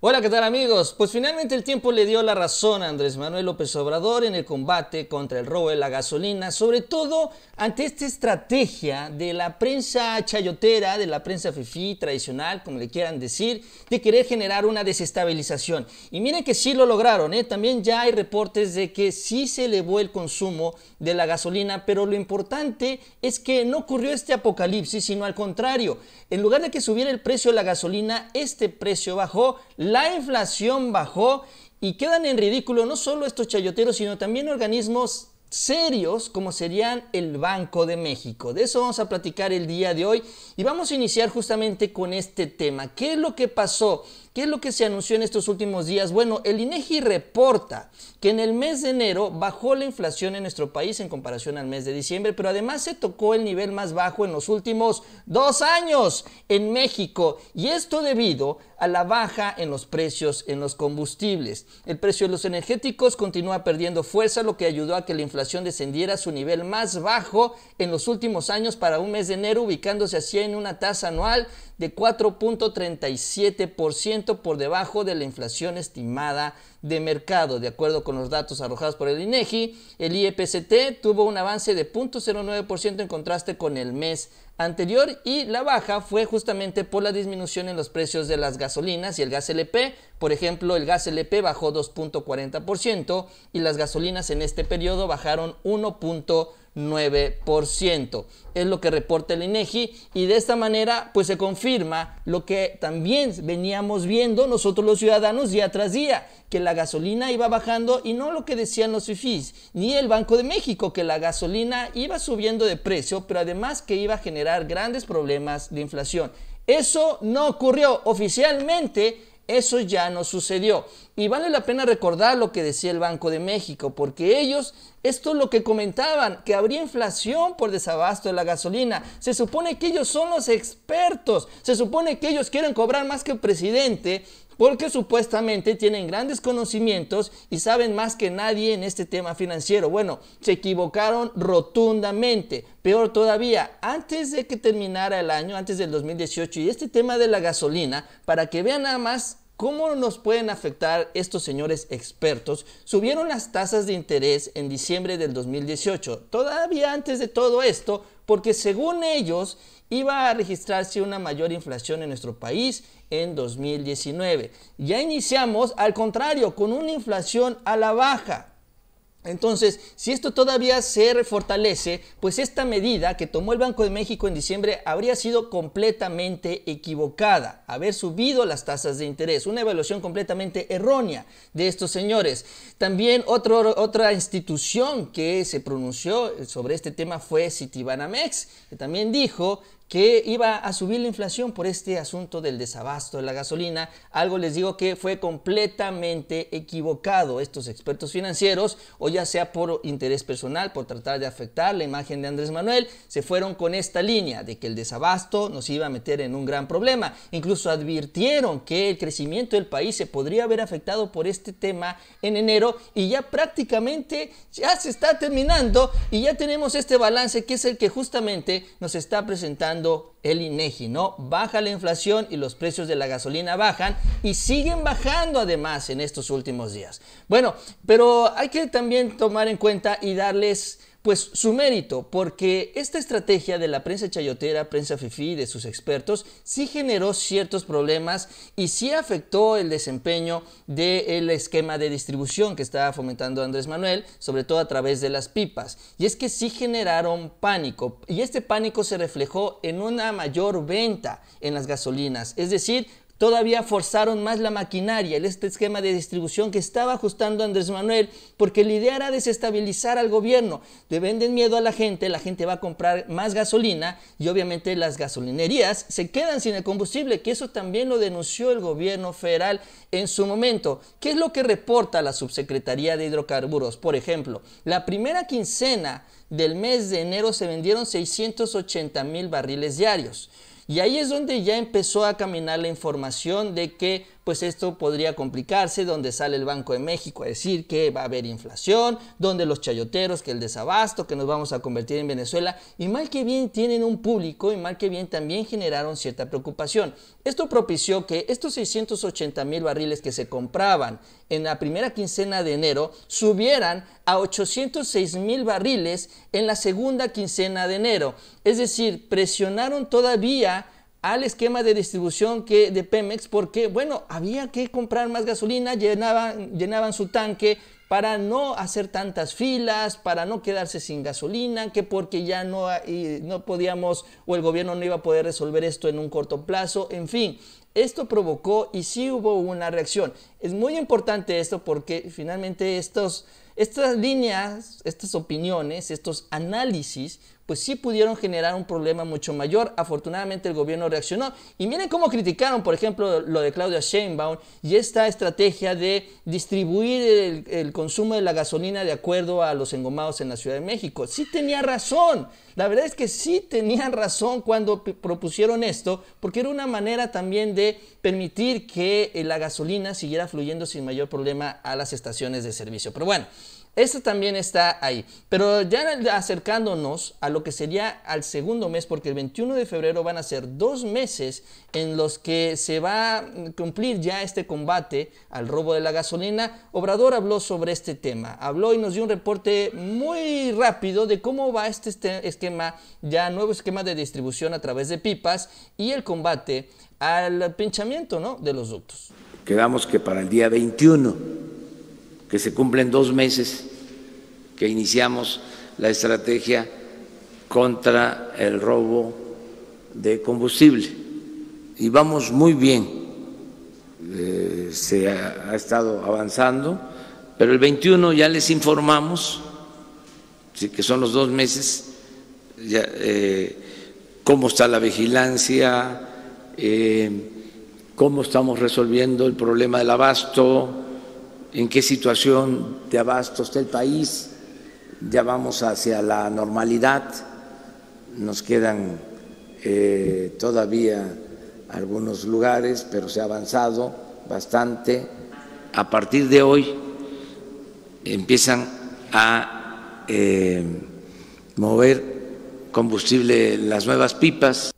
Hola, ¿qué tal amigos? Pues finalmente el tiempo le dio la razón a Andrés Manuel López Obrador en el combate contra el robo de la gasolina, sobre todo ante esta estrategia de la prensa chayotera, de la prensa fifí tradicional, como le quieran decir, de querer generar una desestabilización. Y miren que sí lo lograron, ¿eh? también ya hay reportes de que sí se elevó el consumo de la gasolina, pero lo importante es que no ocurrió este apocalipsis, sino al contrario, en lugar de que subiera el precio de la gasolina, este precio bajó la inflación bajó y quedan en ridículo no solo estos chayoteros, sino también organismos serios como serían el Banco de México. De eso vamos a platicar el día de hoy y vamos a iniciar justamente con este tema. ¿Qué es lo que pasó ¿Qué es lo que se anunció en estos últimos días? Bueno, el INEGI reporta que en el mes de enero bajó la inflación en nuestro país en comparación al mes de diciembre, pero además se tocó el nivel más bajo en los últimos dos años en México. Y esto debido a la baja en los precios en los combustibles. El precio de los energéticos continúa perdiendo fuerza, lo que ayudó a que la inflación descendiera a su nivel más bajo en los últimos años para un mes de enero, ubicándose así en una tasa anual de 4.37% por debajo de la inflación estimada de mercado. De acuerdo con los datos arrojados por el INEGI, e el IEPCT tuvo un avance de 0.09% en contraste con el mes anterior y la baja fue justamente por la disminución en los precios de las gasolinas y el gas LP. Por ejemplo, el gas LP bajó 2.40% y las gasolinas en este periodo bajaron 1. 9%. Es lo que reporta el INEGI y de esta manera pues se confirma lo que también veníamos viendo nosotros los ciudadanos día tras día, que la gasolina iba bajando y no lo que decían los FIFIS ni el Banco de México, que la gasolina iba subiendo de precio, pero además que iba a generar grandes problemas de inflación. Eso no ocurrió oficialmente eso ya no sucedió. Y vale la pena recordar lo que decía el Banco de México, porque ellos, esto es lo que comentaban, que habría inflación por desabasto de la gasolina. Se supone que ellos son los expertos, se supone que ellos quieren cobrar más que el presidente, porque supuestamente tienen grandes conocimientos y saben más que nadie en este tema financiero. Bueno, se equivocaron rotundamente. Peor todavía, antes de que terminara el año, antes del 2018, y este tema de la gasolina, para que vean nada más ¿Cómo nos pueden afectar estos señores expertos? Subieron las tasas de interés en diciembre del 2018, todavía antes de todo esto, porque según ellos iba a registrarse una mayor inflación en nuestro país en 2019. Ya iniciamos, al contrario, con una inflación a la baja. Entonces, si esto todavía se fortalece, pues esta medida que tomó el Banco de México en diciembre habría sido completamente equivocada, haber subido las tasas de interés, una evaluación completamente errónea de estos señores. También otra institución que se pronunció sobre este tema fue Citibanamex, que también dijo que iba a subir la inflación por este asunto del desabasto de la gasolina. Algo les digo que fue completamente equivocado estos expertos financieros, o ya sea por interés personal, por tratar de afectar la imagen de Andrés Manuel, se fueron con esta línea de que el desabasto nos iba a meter en un gran problema. Incluso advirtieron que el crecimiento del país se podría haber afectado por este tema en enero y ya prácticamente ya se está terminando y ya tenemos este balance que es el que justamente nos está presentando el INEGI, ¿no? Baja la inflación y los precios de la gasolina bajan y siguen bajando además en estos últimos días. Bueno, pero hay que también tomar en cuenta y darles pues su mérito, porque esta estrategia de la prensa chayotera, prensa fifí, de sus expertos, sí generó ciertos problemas y sí afectó el desempeño del esquema de distribución que estaba fomentando Andrés Manuel, sobre todo a través de las pipas. Y es que sí generaron pánico, y este pánico se reflejó en una mayor venta en las gasolinas, es decir, Todavía forzaron más la maquinaria, este esquema de distribución que estaba ajustando Andrés Manuel, porque la idea era desestabilizar al gobierno. Le venden miedo a la gente, la gente va a comprar más gasolina y obviamente las gasolinerías se quedan sin el combustible, que eso también lo denunció el gobierno federal en su momento. ¿Qué es lo que reporta la subsecretaría de hidrocarburos? Por ejemplo, la primera quincena del mes de enero se vendieron 680 mil barriles diarios. Y ahí es donde ya empezó a caminar la información de que pues esto podría complicarse, donde sale el Banco de México a decir que va a haber inflación, donde los chayoteros, que el desabasto, que nos vamos a convertir en Venezuela, y mal que bien tienen un público y mal que bien también generaron cierta preocupación. Esto propició que estos 680 mil barriles que se compraban en la primera quincena de enero subieran a 806 mil barriles en la segunda quincena de enero. Es decir, presionaron todavía al esquema de distribución que de Pemex porque, bueno, había que comprar más gasolina, llenaban, llenaban su tanque para no hacer tantas filas, para no quedarse sin gasolina, que porque ya no, no podíamos o el gobierno no iba a poder resolver esto en un corto plazo, en fin. Esto provocó y sí hubo una reacción. Es muy importante esto porque finalmente estos, estas líneas, estas opiniones, estos análisis pues sí pudieron generar un problema mucho mayor. Afortunadamente el gobierno reaccionó. Y miren cómo criticaron, por ejemplo, lo de Claudia Sheinbaum y esta estrategia de distribuir el, el consumo de la gasolina de acuerdo a los engomados en la Ciudad de México. Sí tenía razón. La verdad es que sí tenían razón cuando propusieron esto, porque era una manera también de permitir que eh, la gasolina siguiera fluyendo sin mayor problema a las estaciones de servicio. Pero bueno, eso también está ahí. Pero ya acercándonos a lo que sería al segundo mes, porque el 21 de febrero van a ser dos meses en los que se va a cumplir ya este combate al robo de la gasolina, Obrador habló sobre este tema. Habló y nos dio un reporte muy rápido de cómo va este, este esquema, ya nuevo esquema de distribución a través de pipas y el combate al pinchamiento ¿no? de los ductos. Quedamos que para el día 21 que se cumplen dos meses que iniciamos la estrategia contra el robo de combustible. Y vamos muy bien, eh, se ha, estado avanzando, pero el 21 ya les informamos, que son los dos meses, eh, cómo está la vigilancia, eh, cómo estamos resolviendo el problema del abasto, en qué situación de abasto está el país, ya vamos hacia la normalidad, nos quedan eh, todavía algunos lugares, pero se ha avanzado bastante. A partir de hoy empiezan a eh, mover combustible las nuevas pipas.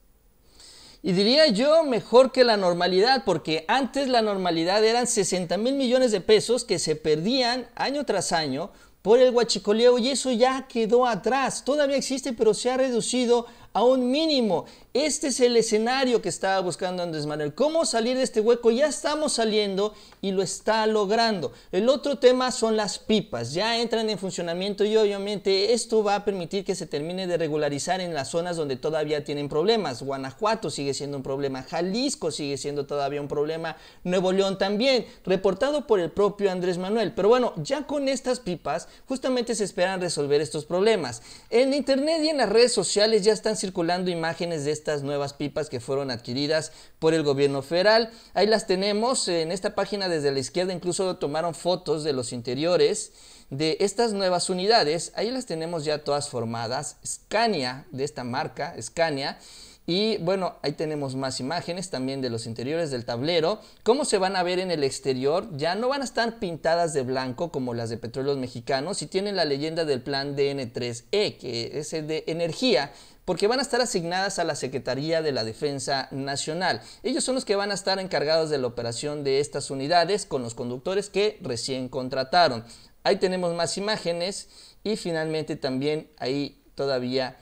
Y diría yo mejor que la normalidad, porque antes la normalidad eran 60 mil millones de pesos que se perdían año tras año por el guachicoleo y eso ya quedó atrás. Todavía existe, pero se ha reducido a un mínimo. Este es el escenario que estaba buscando Andrés Manuel. ¿Cómo salir de este hueco? Ya estamos saliendo y lo está logrando. El otro tema son las pipas. Ya entran en funcionamiento y obviamente esto va a permitir que se termine de regularizar en las zonas donde todavía tienen problemas. Guanajuato sigue siendo un problema, Jalisco sigue siendo todavía un problema, Nuevo León también, reportado por el propio Andrés Manuel. Pero bueno, ya con estas pipas justamente se esperan resolver estos problemas. En internet y en las redes sociales ya están circulando imágenes de estas nuevas pipas que fueron adquiridas por el gobierno federal. Ahí las tenemos en esta página desde la izquierda, incluso tomaron fotos de los interiores de estas nuevas unidades. Ahí las tenemos ya todas formadas. Scania, de esta marca, Scania. Y bueno, ahí tenemos más imágenes también de los interiores del tablero. ¿Cómo se van a ver en el exterior? Ya no van a estar pintadas de blanco como las de petróleos mexicanos y tienen la leyenda del plan DN3E, que es el de energía porque van a estar asignadas a la Secretaría de la Defensa Nacional. Ellos son los que van a estar encargados de la operación de estas unidades con los conductores que recién contrataron. Ahí tenemos más imágenes y finalmente también ahí todavía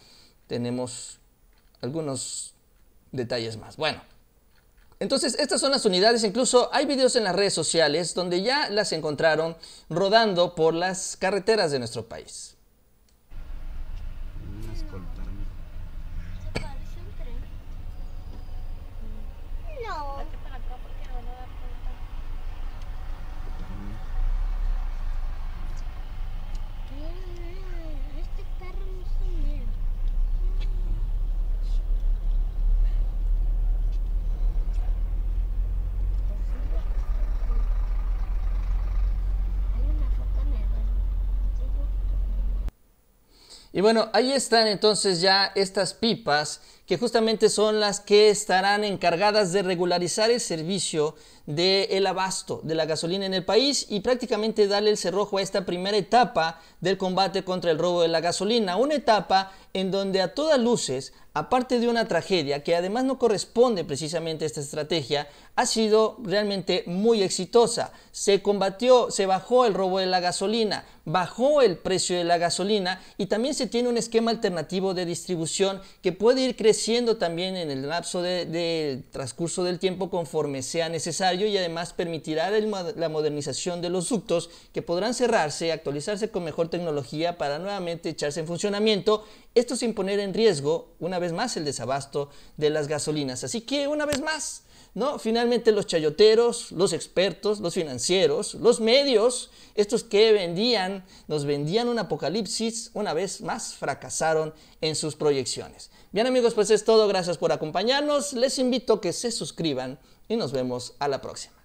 tenemos algunos detalles más. Bueno, entonces, estas son las unidades, incluso hay videos en las redes sociales donde ya las encontraron rodando por las carreteras de nuestro país. Y bueno, ahí están entonces ya estas pipas que justamente son las que estarán encargadas de regularizar el servicio del el abasto de la gasolina en el país y prácticamente darle el cerrojo a esta primera etapa del combate contra el robo de la gasolina, una etapa en donde a todas luces, aparte de una tragedia que además no corresponde precisamente a esta estrategia, ha sido realmente muy exitosa. Se combatió, se bajó el robo de la gasolina, bajó el precio de la gasolina y también se tiene un esquema alternativo de distribución que puede ir creciendo siendo también en el lapso del transcurso del tiempo conforme sea necesario y además permitirá la modernización de los ductos que podrán cerrarse, actualizarse con mejor tecnología para nuevamente echarse en funcionamiento, esto sin poner en riesgo una vez más el desabasto de las gasolinas. Así que una vez más, ¿no? Finalmente los chayoteros, los expertos, los financieros, los medios, estos que vendían, nos vendían un apocalipsis, una vez más fracasaron en sus proyecciones. Bien amigos, pues es todo. Gracias por acompañarnos. Les invito a que se suscriban y nos vemos a la próxima.